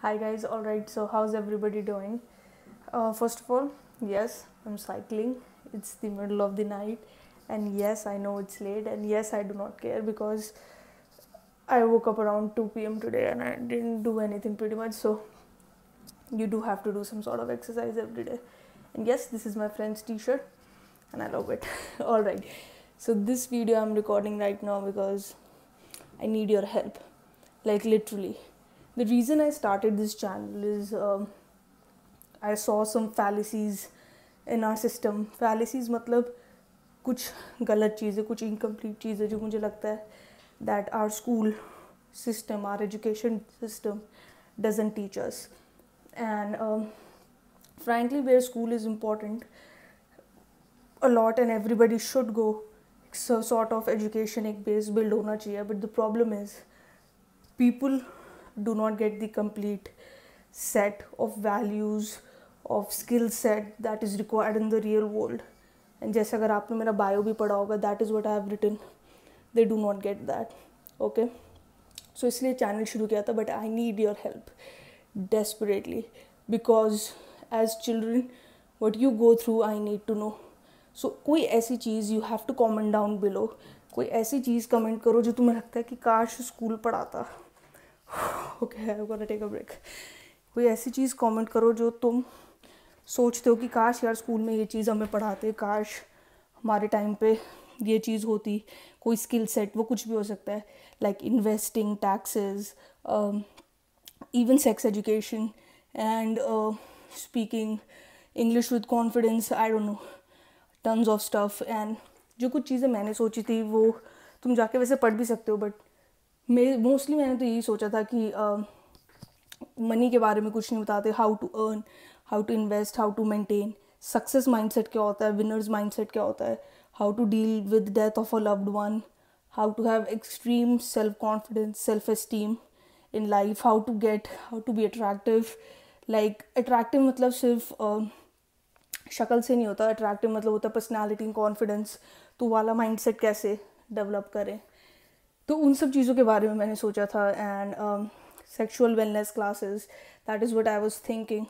hi guys alright so how's everybody doing uh, first of all yes i'm cycling it's the middle of the night and yes i know it's late and yes i do not care because i woke up around 2 p.m today and i didn't do anything pretty much so you do have to do some sort of exercise every day and yes this is my friend's t-shirt and i love it all right so this video i'm recording right now because i need your help like literally the reason I started this channel is um, I saw some fallacies in our system fallacies मतलब कुछ गलत चीज़ें कुछ incomplete चीज़ें जो मुझे लगता है that our school system, our education system doesn't teach us. And um, frankly, where school is important a lot, and everybody should go, so sort of education, a base build hona chahiye. But the problem is, people do not get the complete set of values of skill set that is required in the real world and जैसे अगर आपने मेरा bio भी पढ़ा होगा that is what I have written they do not get that okay so इसलिए channel शुरू किया था but I need your help desperately because as children what you go through I need to know so कोई ऐसी चीज़ you have to comment down below कोई ऐसी चीज़ comment करो जो तुम्हें लगता है कि काश स्कूल पढ़ाता okay I gonna take a break कोई ऐसी चीज़ कमेंट करो जो तुम सोचते हो कि काश यार स्कूल में ये चीज़ हमें पढ़ाते काश हमारे टाइम पे ये चीज़ होती कोई स्किल सेट वो कुछ भी हो सकता है like investing taxes even sex education and speaking English with confidence I don't know terms of stuff and जो कुछ चीज़ें मैंने सोची थी वो तुम जाके वैसे पढ़ भी सकते हो बट मेरे मोस्टली मैंने तो यही सोचा था कि मनी uh, के बारे में कुछ नहीं बताते how to earn how to invest how to maintain success mindset क्या होता है विनर्स माइंडसेट क्या होता है how to deal with death of a loved one how to have extreme self confidence self esteem in life how to get how to be attractive like attractive मतलब सिर्फ uh, शक्ल से नहीं होता attractive मतलब होता है पर्सनैलिटी कॉन्फिडेंस तो वाला सेट कैसे डेवलप करें तो उन सब चीज़ों के बारे में मैंने सोचा था and sexual wellness classes that is what I was thinking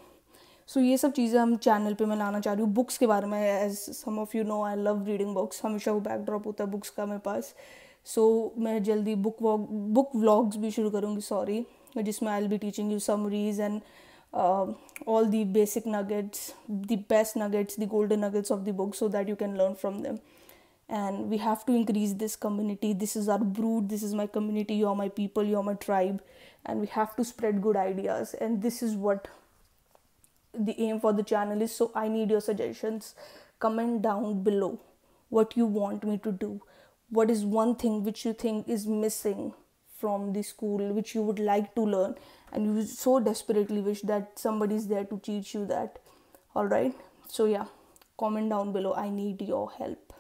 so ये सब चीज़ें हम चैनल पे मैं लाना चाह रही हूँ बुक्स के बारे में as some of you know I love reading books हमेशा वो बैकड्रॉप होता है बुक्स का मेरे पास सो so, मैं जल्दी बुक वॉक बुक व्लॉग्स भी शुरू करूँगी सॉरी जिसमें I'll be teaching you summaries and all the basic nuggets the best nuggets the golden nuggets of the book so that you can learn from them and we have to increase this community this is our brood this is my community you're my people you're my tribe and we have to spread good ideas and this is what the aim for the channel is so i need your suggestions comment down below what you want me to do what is one thing which you think is missing from the school which you would like to learn and you so desperately wish that somebody is there to teach you that all right so yeah comment down below i need your help